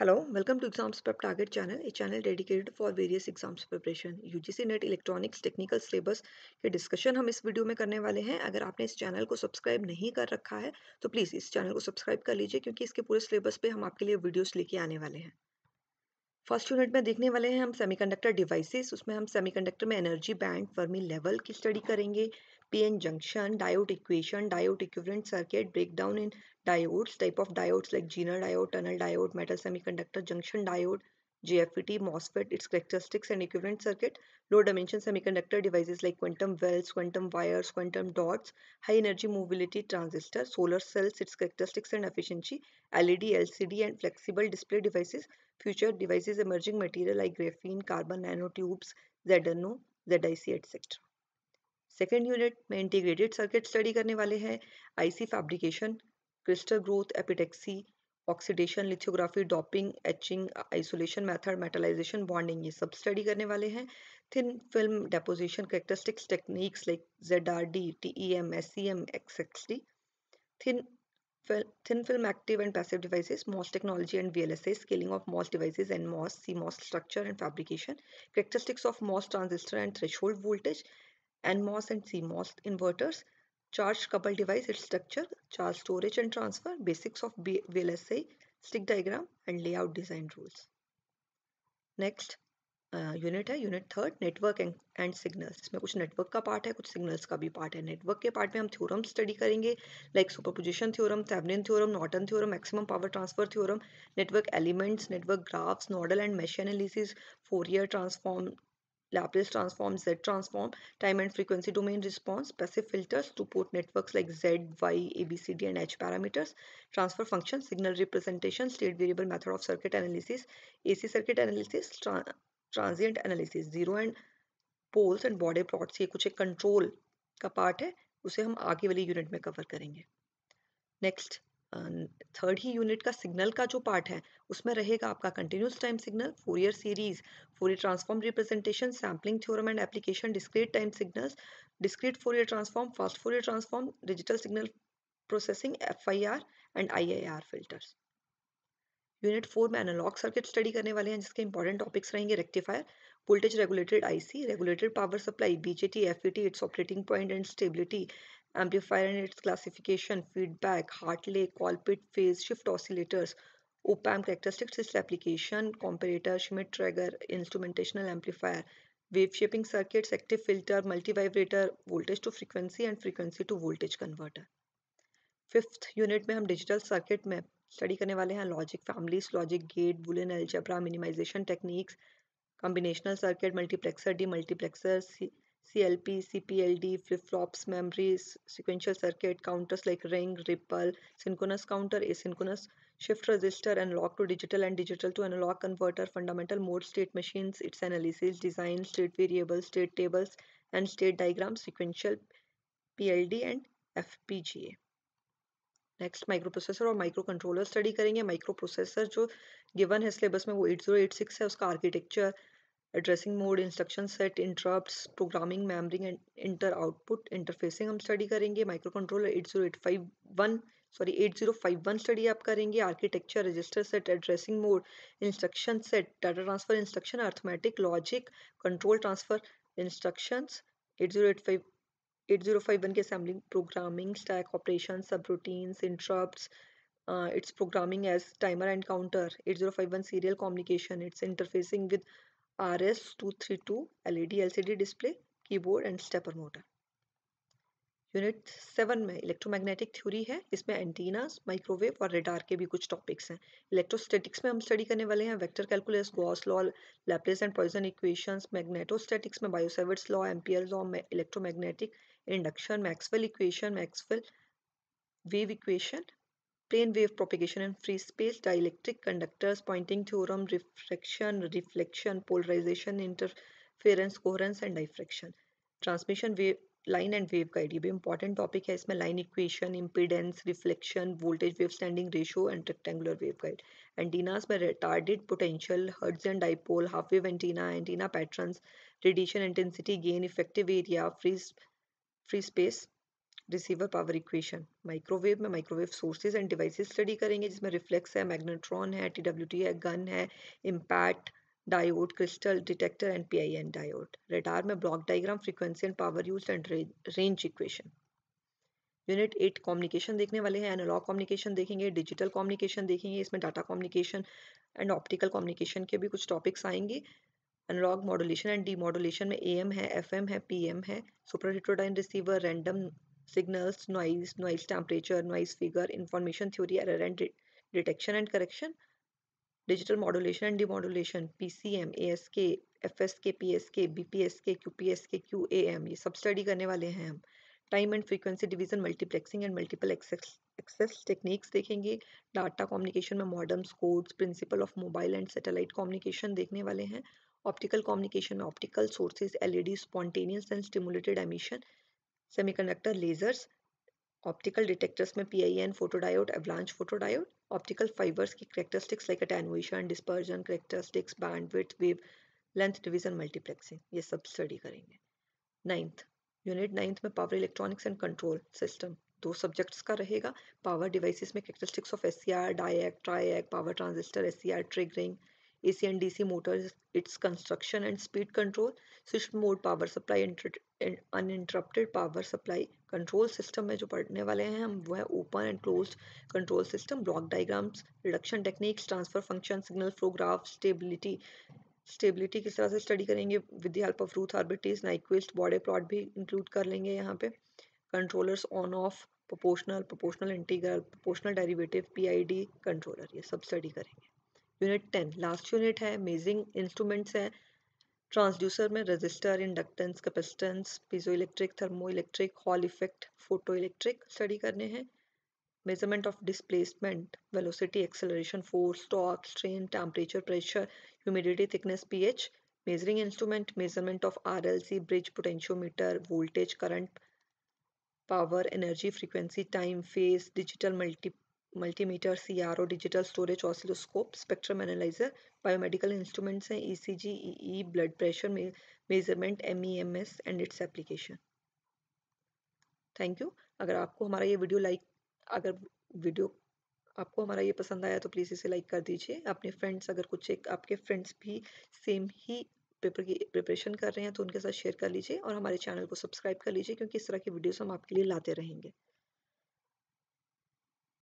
Hello welcome to exams Prep target channel a channel dedicated for various exams preparation UGC NET electronics technical syllabus के discussion हम इस video में करने वाले हैं अगर आपने इस चैनल को सब्सक्राइब नहीं कर रखा है तो प्लीज़ इस चैनल को सब्सक्राइब कर लीजिए क्योंकि इसके पूरे सिलेबस पे हम आपके लिए वीडियोस लेके आने वाले हैं फर्स्ट यूनिट में देखने वाले हैं हम सेमीकंडक्टर डिवाइसेस उसमें हम सेमीकंडक्टर में एनर्जी बैंड फर्मी लेवल की स्टडी करेंगे PN junction diode equation diode equivalent circuit breakdown in diodes type of diodes like Zener diode tunnel diode metal semiconductor junction diode JFET, MOSFET, its characteristics and equivalent circuit, low dimension semiconductor devices like quantum wells, quantum wires, quantum dots, high energy mobility transistor, solar cells, its characteristics and efficiency, LED, LCD and flexible display devices, future devices emerging material like graphene, carbon nanotubes, ZNO, ZIC etc. Second unit में integrated circuit study करने वाले हैं IC fabrication crystal growth epitaxy oxidation lithography doping etching isolation method metallization bonding ये सब study करने वाले हैं thin film deposition characteristics techniques like Z R D T E M S C M X X D thin thin film active and passive devices MOS technology and V L S A scaling of MOS devices and moss C MOS structure and fabrication characteristics of MOS transistor and threshold voltage and MOS and C MOS inverters charge coupled device, its structure, charge storage and transfer, basics of VLSI, stick diagram and layout design rules. Next unit uh, है unit third network and signals इसमें कुछ network का part है कुछ signals का भी part है network के पार्ट में हम थ्योरम स्टडी करेंगे like superposition theorem Thevenin theorem Norton theorem maximum power transfer theorem network elements network graphs nodal and mesh analysis Fourier transform Laplace transform, Z transform, time and frequency domain response, passive filters, two-port networks like Z, Y, ABCD and H parameters, transfer function, signal representation, state variable method of circuit analysis, AC circuit analysis, tra transient analysis, zero and poles and Bode plots ये कुछ एक control का part है उसे हम आगे वाली unit में कवर करेंगे नेक्स्ट थर्ड ही यूनिट का सिग्नल का जो पार्ट है उसमें रहेगा आपका continuous time signal Fourier series Fourier transform representation sampling theorem and application discrete time signals discrete Fourier transform fast Fourier transform digital signal processing F and I filters unit four में analog circuit study करने वाले हैं जिसके important topics रहेंगे rectifier voltage regulated IC regulated power supply BJT FET its operating point and stability amplifier and its classification feedback Hartley Colpitts phase shift oscillators op amp characteristics its application comparator Schmitt trigger instrumentational amplifier wave shaping circuits active filter multivibrator voltage to frequency and frequency to voltage converter fifth unit में हम digital circuit में study करने वाले हैं logic families logic gate Boolean algebra minimization techniques combinational circuit multiplexer demultiplexer CLP, CPLD, flip-flops, memories, sequential circuit, counters like ring, ripple, synchronous counter, asynchronous, shift register, and log to digital and digital to analog converter, fundamental mode state machines, its analysis, design, state variables, state tables, and state diagrams, sequential PLD and FPGA. Next microprocessor और microcontroller study करेंगे microprocessor जो given है syllabus में वो 8086 है उसका architecture addressing mode instruction set interrupts programming memory and इंटर output interfacing हम स्टडी करेंगे microcontroller eight zero eight five one sorry eight zero five one study आप करेंगे architecture register set addressing mode instruction set data transfer instruction arithmetic logic control transfer instruction eight zero eight five eight zero five one के assembling programming stack operation subroutines interrupts timer and counter eight zero five one serial communication its interfacing with RS232 LED LCD display, keyboard and stepper motor unit seven में electromagnetic theory है इसमें antennas microwave और radar के भी कुछ topics हैं electrostatics में हम स्टडी करने वाले हैं vector calculus Gauss law Laplace and Poisson equations magnetostatics में बायोसेवर्ट्स लॉ एम्पियर लॉ में electromagnetic induction Maxwell equation Maxwell wave equation plane wave propagation in free space, dielectric conductors, pointing theorem, refraction, reflection, polarization, interference, coherence and diffraction. Transmission line and waveguide. ये भी important topic है इसमें line equation, impedance, reflection, voltage wave standing ratio and rectangular waveguide. Antennas में retarded potential, hertz dipole, half wave antenna, antenna patterns, radiation intensity, gain, effective area, free space. Receiver power equation microwave में microwave sources and devices study करेंगे जिसमें reflex है magnetron है T W T है Gunn है impact diode crystal detector and P I N diode radar में block diagram frequency and power use and range equation unit eight communication देखने वाले हैं एनालॉग कम्युनिकेशन देखेंगे डिजिटल कम्युनिकेशन देखेंगे इसमें data communication and optical communication के भी कुछ टॉपिक्स आएंगे analogue modulation and demodulation में ए एम है एफ एम है पी एम है superheterodyne receiver random signals, noise, noise temperature, noise figure, information theory, error and de detection and correction, digital modulation and demodulation, PCM, ASK, FSK, PSK, BPSK, QPSK, QAM ये सब study करने वाले हैं हम time and frequency division multiplexing and multiple access techniques देखेंगे data communication में modems codes principle of mobile and satellite communication देखने वाले हैं ऑप्टिकल कम्युनिकेशन में optical sources LED spontaneous and stimulated emission semiconductor lasers optical detectors में P I N photodiode avalanche photodiode optical fibers की characteristics like attenuation dispersion characteristics bandwidth wavelength division multiplexing ये सब study करेंगे ninth unit ninth में power electronics and control system दो subjects का रहेगा power devices में characteristics of S C R diac triac power transistor S C R triggering A C and D C motors its construction and speed control switch mode power supply uninterrupted power supply control system में जो पढ़ने वाले हैं हम वह open and close control system block diagrams reduction techniques transfer function signal flow stability stability किस तरह से स्टडी करेंगे with help of Routh Hurwitz Nyquist Bode plot भी इंक्लूड कर लेंगे यहाँ पे controllers on off proportional proportional integral proportional derivative D controller ये सब स्टडी करेंगे यूनिट टेन लास्ट यूनिट है मेजिंग इंस्ट्रूमेंट्स हैं ट्रांसड्यूसर में resistor inductance capacitance piezoelectric thermoelectric Hall effect photoelectric study करने हैं measurement of displacement velocity acceleration force torque strain temperature pressure humidity thickness pH measuring instrument measurement of RLC bridge potentiometer voltage current power energy frequency time phase digital multi multimeter C R O digital storage oscilloscope spectrum analyser biomedical instruments हैं E C G E blood pressure measurement M E M S and its application thank you अगर आपको हमारा ये video like अगर video आपको हमारा ये पसंद आया तो प्लीज़ इसे लाइक कर दीजिए अपने फ्रेंड्स अगर कुछ एक आपके फ्रेंड्स भी सेम ही पेपर की प्रिपरेशन कर रहे हैं तो उनके साथ शेयर कर लीजिए और हमारे चैनल को सब्सक्राइब कर लीजिए क्योंकि इस तरह की वीडियोस हम आपके लिए लाते रहेंगे